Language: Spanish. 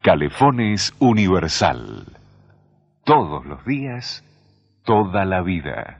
Calefones Universal. Todos los días, toda la vida.